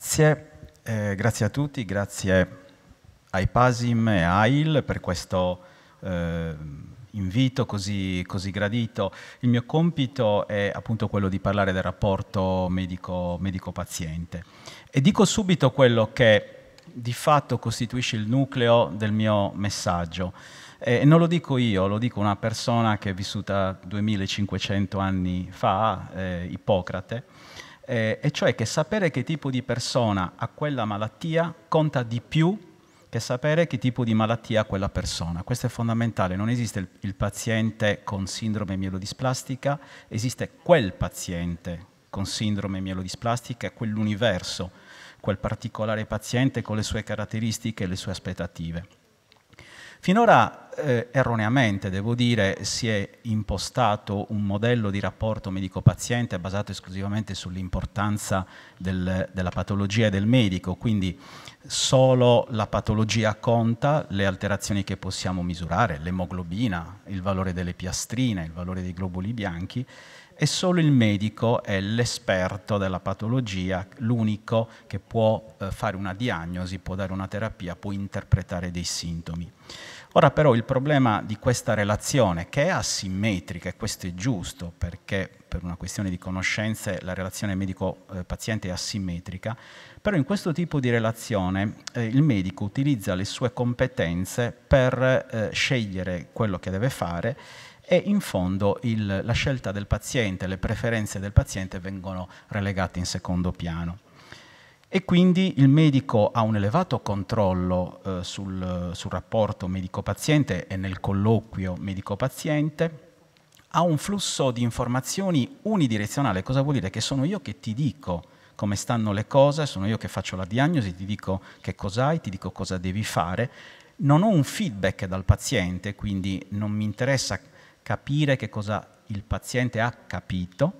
Grazie, eh, grazie a tutti, grazie ai PASIM e a AIL per questo eh, invito così, così, gradito. Il mio compito è appunto quello di parlare del rapporto medico-paziente medico e dico subito quello che di fatto costituisce il nucleo del mio messaggio. E non lo dico io, lo dico una persona che è vissuta 2500 anni fa, eh, Ippocrate, eh, e cioè che sapere che tipo di persona ha quella malattia conta di più che sapere che tipo di malattia ha quella persona. Questo è fondamentale, non esiste il, il paziente con sindrome mielodisplastica, esiste quel paziente con sindrome mielodisplastica, quell'universo, quel particolare paziente con le sue caratteristiche e le sue aspettative. Finora, eh, erroneamente, devo dire, si è impostato un modello di rapporto medico-paziente basato esclusivamente sull'importanza del, della patologia e del medico, quindi solo la patologia conta, le alterazioni che possiamo misurare, l'emoglobina, il valore delle piastrine, il valore dei globuli bianchi, e solo il medico è l'esperto della patologia, l'unico che può eh, fare una diagnosi, può dare una terapia, può interpretare dei sintomi. Ora però il problema di questa relazione, che è asimmetrica, e questo è giusto perché per una questione di conoscenze la relazione medico-paziente è asimmetrica, però in questo tipo di relazione eh, il medico utilizza le sue competenze per eh, scegliere quello che deve fare e in fondo il, la scelta del paziente, le preferenze del paziente vengono relegate in secondo piano. E quindi il medico ha un elevato controllo eh, sul, sul rapporto medico-paziente e nel colloquio medico-paziente, ha un flusso di informazioni unidirezionale. Cosa vuol dire? Che sono io che ti dico come stanno le cose, sono io che faccio la diagnosi, ti dico che cos'hai, ti dico cosa devi fare. Non ho un feedback dal paziente, quindi non mi interessa capire che cosa il paziente ha capito,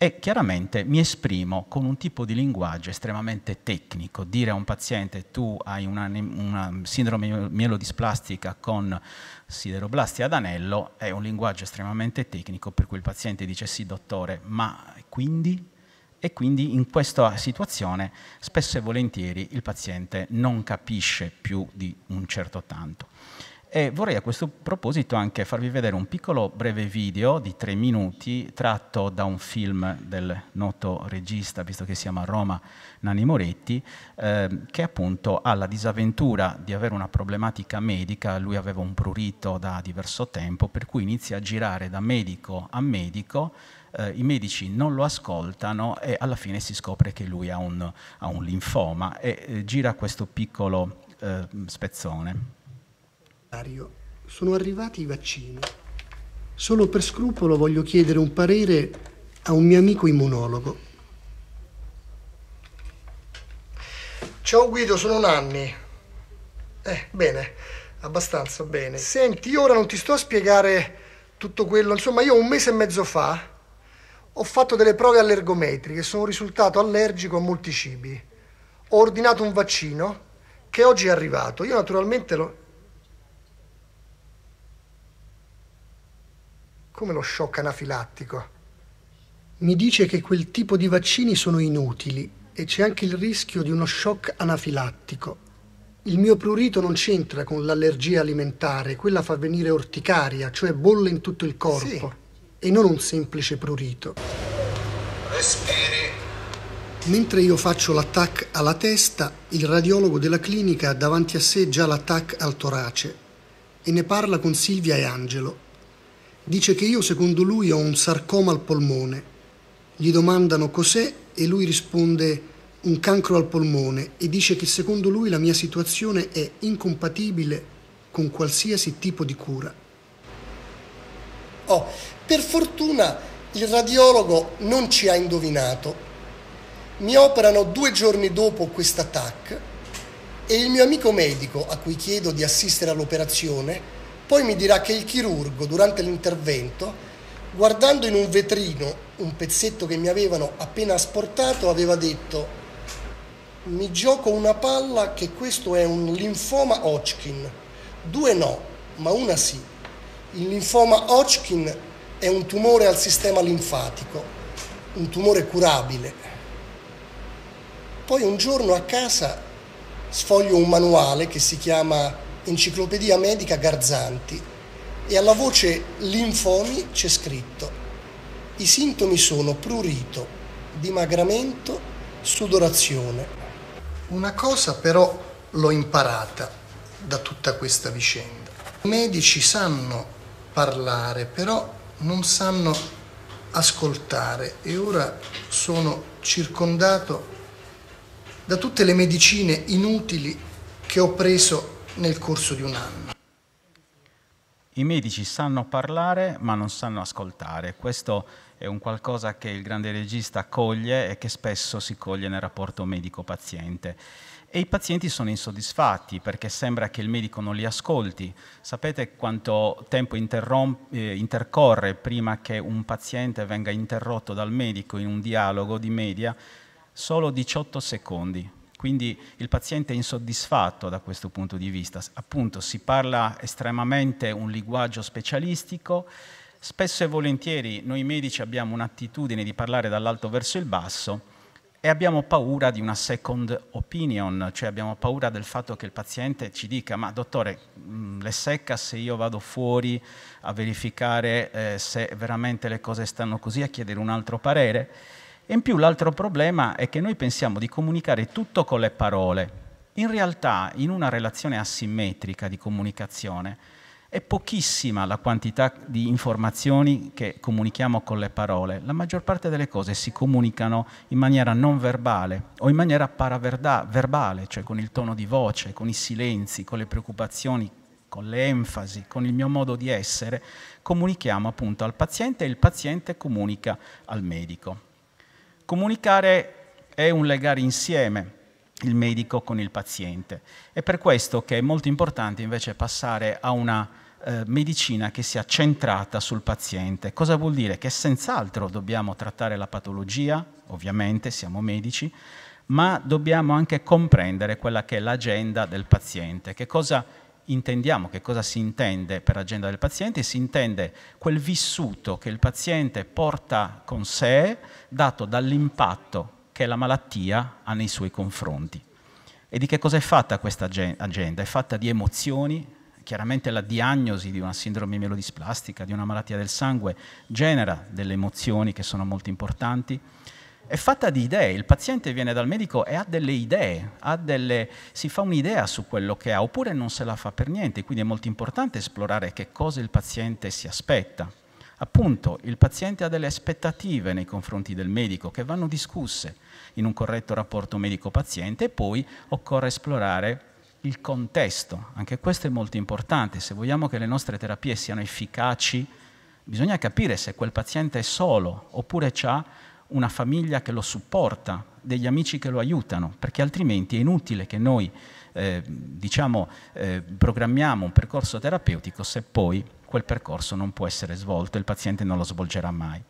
e chiaramente mi esprimo con un tipo di linguaggio estremamente tecnico. Dire a un paziente tu hai una, una sindrome mielodisplastica con sideroblastia ad anello è un linguaggio estremamente tecnico per cui il paziente dice sì dottore, ma quindi? E quindi in questa situazione spesso e volentieri il paziente non capisce più di un certo tanto. E vorrei a questo proposito anche farvi vedere un piccolo breve video di tre minuti tratto da un film del noto regista, visto che siamo a Roma, Nanni Moretti, eh, che appunto ha la disavventura di avere una problematica medica, lui aveva un prurito da diverso tempo, per cui inizia a girare da medico a medico, eh, i medici non lo ascoltano e alla fine si scopre che lui ha un, ha un linfoma e eh, gira questo piccolo eh, spezzone. Dario, sono arrivati i vaccini. Solo per scrupolo voglio chiedere un parere a un mio amico immunologo. Ciao Guido, sono Nanni. Eh, bene, abbastanza bene. Senti, io ora non ti sto a spiegare tutto quello. Insomma, io un mese e mezzo fa ho fatto delle prove allergometriche, sono risultato allergico a molti cibi. Ho ordinato un vaccino che oggi è arrivato. Io naturalmente lo, Come lo shock anafilattico? Mi dice che quel tipo di vaccini sono inutili e c'è anche il rischio di uno shock anafilattico. Il mio prurito non c'entra con l'allergia alimentare, quella fa venire orticaria, cioè bolle in tutto il corpo, sì. e non un semplice prurito. Respiri. Mentre io faccio l'attacco alla testa, il radiologo della clinica ha davanti a sé già l'attacco al torace e ne parla con Silvia e Angelo, Dice che io, secondo lui, ho un sarcoma al polmone. Gli domandano cos'è e lui risponde un cancro al polmone e dice che secondo lui la mia situazione è incompatibile con qualsiasi tipo di cura. Oh, per fortuna il radiologo non ci ha indovinato. Mi operano due giorni dopo TAC e il mio amico medico, a cui chiedo di assistere all'operazione, poi mi dirà che il chirurgo, durante l'intervento, guardando in un vetrino un pezzetto che mi avevano appena asportato, aveva detto mi gioco una palla che questo è un linfoma Hodgkin. Due no, ma una sì. Il linfoma Hodgkin è un tumore al sistema linfatico, un tumore curabile. Poi un giorno a casa sfoglio un manuale che si chiama Enciclopedia Medica Garzanti e alla voce linfomi c'è scritto i sintomi sono prurito, dimagramento, sudorazione. Una cosa però l'ho imparata da tutta questa vicenda. I medici sanno parlare, però non sanno ascoltare e ora sono circondato da tutte le medicine inutili che ho preso nel corso di un anno. I medici sanno parlare ma non sanno ascoltare. Questo è un qualcosa che il grande regista coglie e che spesso si coglie nel rapporto medico-paziente. E i pazienti sono insoddisfatti perché sembra che il medico non li ascolti. Sapete quanto tempo eh, intercorre prima che un paziente venga interrotto dal medico in un dialogo di media? Solo 18 secondi quindi il paziente è insoddisfatto da questo punto di vista. Appunto, si parla estremamente un linguaggio specialistico, spesso e volentieri noi medici abbiamo un'attitudine di parlare dall'alto verso il basso e abbiamo paura di una second opinion, cioè abbiamo paura del fatto che il paziente ci dica ma dottore mm, le secca se io vado fuori a verificare eh, se veramente le cose stanno così, a chiedere un altro parere e in più l'altro problema è che noi pensiamo di comunicare tutto con le parole. In realtà, in una relazione asimmetrica di comunicazione, è pochissima la quantità di informazioni che comunichiamo con le parole. La maggior parte delle cose si comunicano in maniera non verbale o in maniera paraverbale, cioè con il tono di voce, con i silenzi, con le preoccupazioni, con le enfasi, con il mio modo di essere. Comunichiamo appunto al paziente e il paziente comunica al medico. Comunicare è un legare insieme il medico con il paziente. È per questo che è molto importante invece passare a una eh, medicina che sia centrata sul paziente. Cosa vuol dire? Che senz'altro dobbiamo trattare la patologia, ovviamente siamo medici, ma dobbiamo anche comprendere quella che è l'agenda del paziente, che cosa intendiamo, che cosa si intende per agenda del paziente, si intende quel vissuto che il paziente porta con sé dato dall'impatto che la malattia ha nei suoi confronti. E di che cosa è fatta questa agenda? È fatta di emozioni, chiaramente la diagnosi di una sindrome melodisplastica, di una malattia del sangue, genera delle emozioni che sono molto importanti, è fatta di idee, il paziente viene dal medico e ha delle idee, ha delle, si fa un'idea su quello che ha oppure non se la fa per niente, quindi è molto importante esplorare che cosa il paziente si aspetta. Appunto, il paziente ha delle aspettative nei confronti del medico che vanno discusse in un corretto rapporto medico-paziente e poi occorre esplorare il contesto, anche questo è molto importante, se vogliamo che le nostre terapie siano efficaci bisogna capire se quel paziente è solo oppure ha una famiglia che lo supporta, degli amici che lo aiutano, perché altrimenti è inutile che noi eh, diciamo, eh, programmiamo un percorso terapeutico se poi quel percorso non può essere svolto e il paziente non lo svolgerà mai.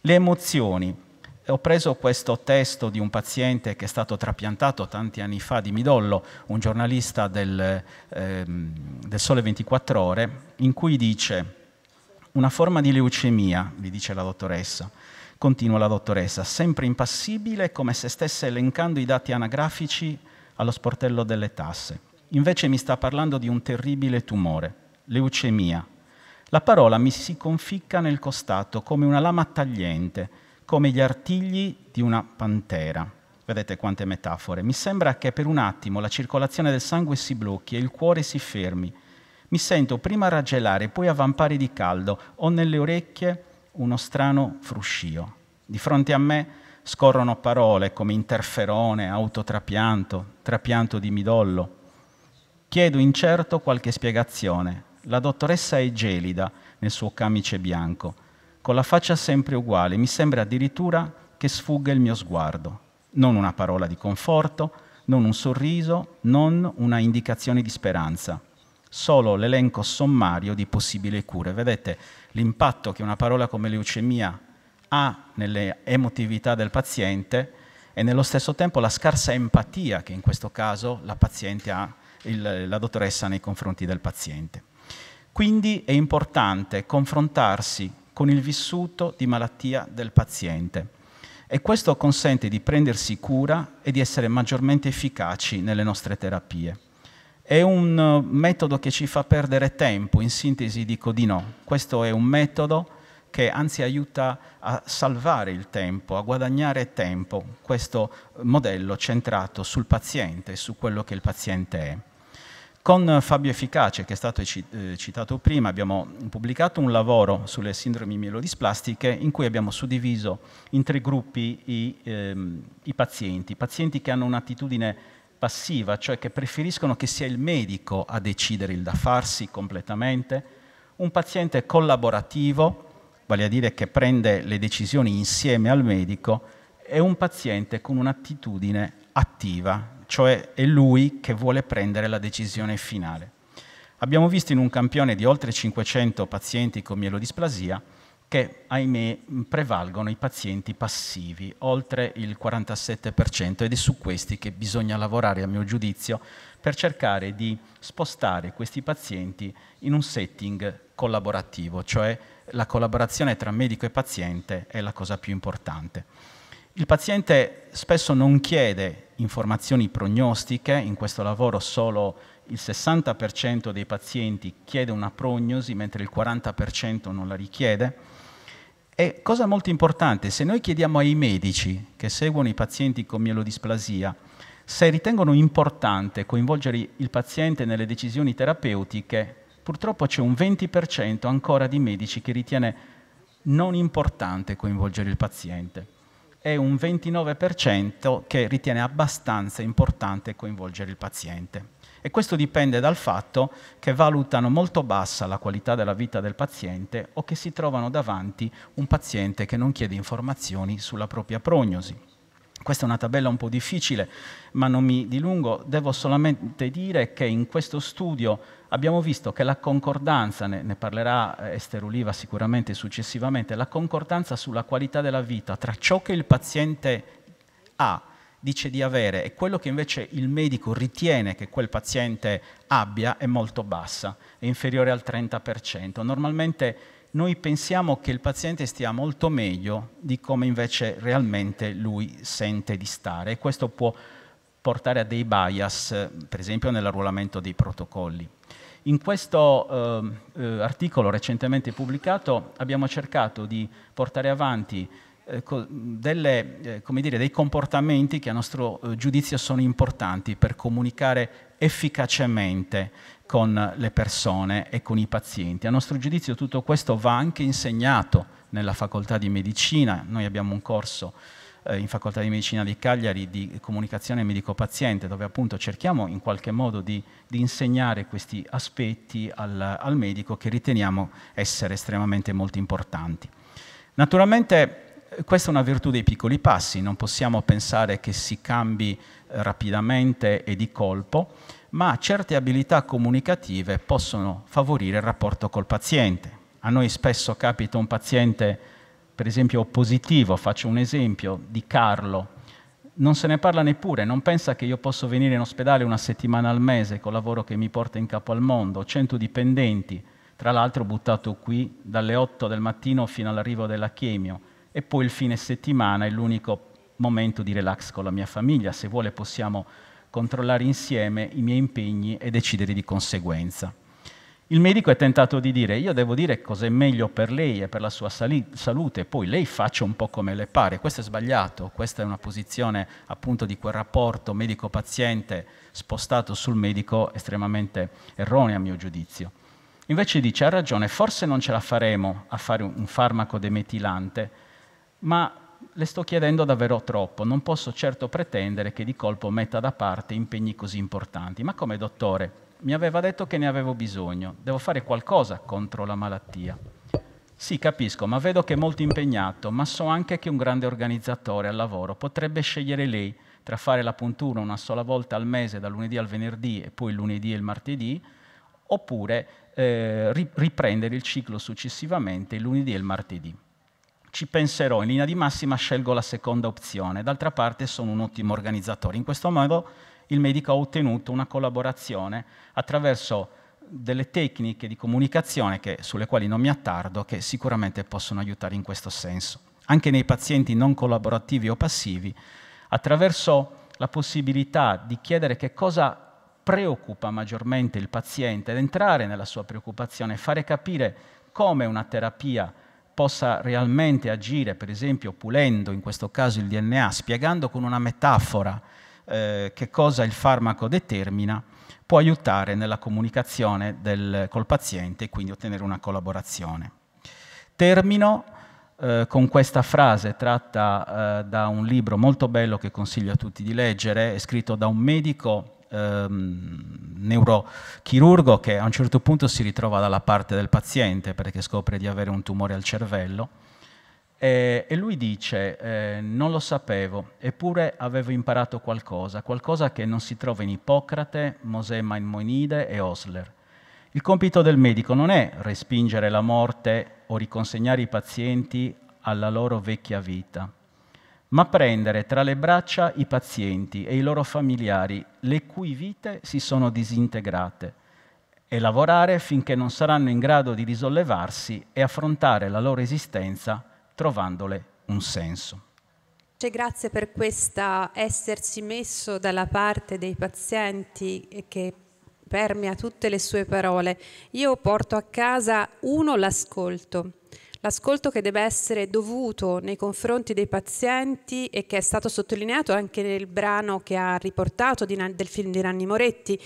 Le emozioni. Ho preso questo testo di un paziente che è stato trapiantato tanti anni fa di Midollo, un giornalista del, eh, del Sole 24 Ore, in cui dice una forma di leucemia, gli dice la dottoressa, Continua la dottoressa, sempre impassibile come se stesse elencando i dati anagrafici allo sportello delle tasse. Invece mi sta parlando di un terribile tumore, leucemia. La parola mi si conficca nel costato come una lama tagliente, come gli artigli di una pantera. Vedete quante metafore. Mi sembra che per un attimo la circolazione del sangue si blocchi e il cuore si fermi. Mi sento prima raggelare, poi avvampare di caldo, ho nelle orecchie uno strano fruscio. Di fronte a me scorrono parole come interferone, autotrapianto, trapianto di midollo. Chiedo incerto qualche spiegazione. La dottoressa è gelida nel suo camice bianco, con la faccia sempre uguale, mi sembra addirittura che sfugga il mio sguardo. Non una parola di conforto, non un sorriso, non una indicazione di speranza, solo l'elenco sommario di possibili cure. Vedete, l'impatto che una parola come leucemia ha nelle emotività del paziente e nello stesso tempo la scarsa empatia che in questo caso la paziente ha, il, la dottoressa nei confronti del paziente. Quindi è importante confrontarsi con il vissuto di malattia del paziente e questo consente di prendersi cura e di essere maggiormente efficaci nelle nostre terapie. È un eh, metodo che ci fa perdere tempo, in sintesi dico di no. Questo è un metodo che anzi aiuta a salvare il tempo, a guadagnare tempo, questo modello centrato sul paziente, su quello che il paziente è. Con Fabio Efficace, che è stato eh, citato prima, abbiamo pubblicato un lavoro sulle sindromi mielodisplastiche in cui abbiamo suddiviso in tre gruppi i, ehm, i pazienti, pazienti che hanno un'attitudine passiva, cioè che preferiscono che sia il medico a decidere il da farsi completamente, un paziente collaborativo, vale a dire che prende le decisioni insieme al medico, e un paziente con un'attitudine attiva, cioè è lui che vuole prendere la decisione finale. Abbiamo visto in un campione di oltre 500 pazienti con mielodisplasia che, ahimè, prevalgono i pazienti passivi, oltre il 47%, ed è su questi che bisogna lavorare, a mio giudizio, per cercare di spostare questi pazienti in un setting collaborativo, cioè la collaborazione tra medico e paziente è la cosa più importante. Il paziente spesso non chiede informazioni prognostiche, in questo lavoro solo il 60% dei pazienti chiede una prognosi, mentre il 40% non la richiede. E cosa molto importante, se noi chiediamo ai medici che seguono i pazienti con mielodisplasia se ritengono importante coinvolgere il paziente nelle decisioni terapeutiche, purtroppo c'è un 20% ancora di medici che ritiene non importante coinvolgere il paziente e un 29% che ritiene abbastanza importante coinvolgere il paziente. E questo dipende dal fatto che valutano molto bassa la qualità della vita del paziente o che si trovano davanti un paziente che non chiede informazioni sulla propria prognosi. Questa è una tabella un po' difficile, ma non mi dilungo, devo solamente dire che in questo studio abbiamo visto che la concordanza, ne, ne parlerà eh, Esther Uliva sicuramente successivamente, la concordanza sulla qualità della vita tra ciò che il paziente ha dice di avere e quello che invece il medico ritiene che quel paziente abbia è molto bassa, è inferiore al 30%. Normalmente noi pensiamo che il paziente stia molto meglio di come invece realmente lui sente di stare e questo può portare a dei bias, per esempio nell'arruolamento dei protocolli. In questo ehm, eh, articolo recentemente pubblicato abbiamo cercato di portare avanti eh, delle, eh, come dire, dei comportamenti che a nostro eh, giudizio sono importanti per comunicare efficacemente con le persone e con i pazienti. A nostro giudizio tutto questo va anche insegnato nella facoltà di medicina, noi abbiamo un corso in facoltà di medicina di Cagliari di comunicazione medico-paziente, dove appunto cerchiamo in qualche modo di, di insegnare questi aspetti al, al medico che riteniamo essere estremamente molto importanti. Naturalmente questa è una virtù dei piccoli passi, non possiamo pensare che si cambi eh, rapidamente e di colpo, ma certe abilità comunicative possono favorire il rapporto col paziente. A noi spesso capita un paziente, per esempio, positivo, faccio un esempio di Carlo, non se ne parla neppure, non pensa che io posso venire in ospedale una settimana al mese col lavoro che mi porta in capo al mondo, 100 dipendenti, tra l'altro buttato qui dalle 8 del mattino fino all'arrivo della chemio e poi il fine settimana è l'unico momento di relax con la mia famiglia, se vuole possiamo controllare insieme i miei impegni e decidere di conseguenza. Il medico è tentato di dire io devo dire cos'è meglio per lei e per la sua salute, poi lei faccia un po' come le pare, questo è sbagliato, questa è una posizione appunto di quel rapporto medico-paziente spostato sul medico estremamente erronea a mio giudizio. Invece dice ha ragione, forse non ce la faremo a fare un farmaco demetilante, ma le sto chiedendo davvero troppo, non posso certo pretendere che di colpo metta da parte impegni così importanti. Ma come dottore? Mi aveva detto che ne avevo bisogno, devo fare qualcosa contro la malattia. Sì, capisco, ma vedo che è molto impegnato, ma so anche che un grande organizzatore al lavoro potrebbe scegliere lei tra fare la puntura una sola volta al mese, da lunedì al venerdì e poi il lunedì e il martedì, oppure eh, riprendere il ciclo successivamente il lunedì e il martedì ci penserò, in linea di massima scelgo la seconda opzione. D'altra parte sono un ottimo organizzatore. In questo modo il medico ha ottenuto una collaborazione attraverso delle tecniche di comunicazione che, sulle quali non mi attardo, che sicuramente possono aiutare in questo senso. Anche nei pazienti non collaborativi o passivi, attraverso la possibilità di chiedere che cosa preoccupa maggiormente il paziente, ed entrare nella sua preoccupazione, fare capire come una terapia possa realmente agire, per esempio pulendo in questo caso il DNA, spiegando con una metafora eh, che cosa il farmaco determina, può aiutare nella comunicazione del, col paziente e quindi ottenere una collaborazione. Termino eh, con questa frase tratta eh, da un libro molto bello che consiglio a tutti di leggere, è scritto da un medico ehm, neurochirurgo che a un certo punto si ritrova dalla parte del paziente perché scopre di avere un tumore al cervello e, e lui dice eh, non lo sapevo eppure avevo imparato qualcosa, qualcosa che non si trova in Ippocrate, Mosè Maimonide e Osler. Il compito del medico non è respingere la morte o riconsegnare i pazienti alla loro vecchia vita ma prendere tra le braccia i pazienti e i loro familiari, le cui vite si sono disintegrate, e lavorare finché non saranno in grado di risollevarsi e affrontare la loro esistenza trovandole un senso. Grazie per questa essersi messo dalla parte dei pazienti che permea tutte le sue parole. Io porto a casa uno l'ascolto l'ascolto che deve essere dovuto nei confronti dei pazienti e che è stato sottolineato anche nel brano che ha riportato di, del film di Nanni Moretti,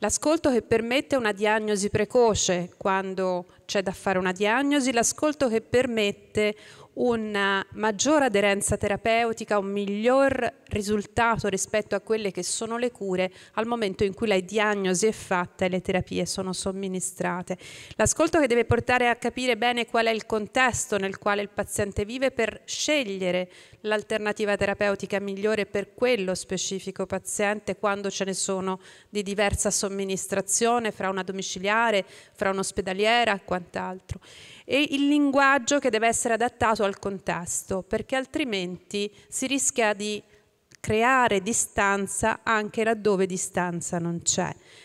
l'ascolto che permette una diagnosi precoce quando c'è da fare una diagnosi, l'ascolto che permette una maggiore aderenza terapeutica, un miglior risultato rispetto a quelle che sono le cure al momento in cui la diagnosi è fatta e le terapie sono somministrate. L'ascolto che deve portare a capire bene qual è il contesto nel quale il paziente vive per scegliere l'alternativa terapeutica migliore per quello specifico paziente quando ce ne sono di diversa somministrazione fra una domiciliare, fra un'ospedaliera e quant'altro e il linguaggio che deve essere adattato al contesto, perché altrimenti si rischia di creare distanza anche laddove distanza non c'è.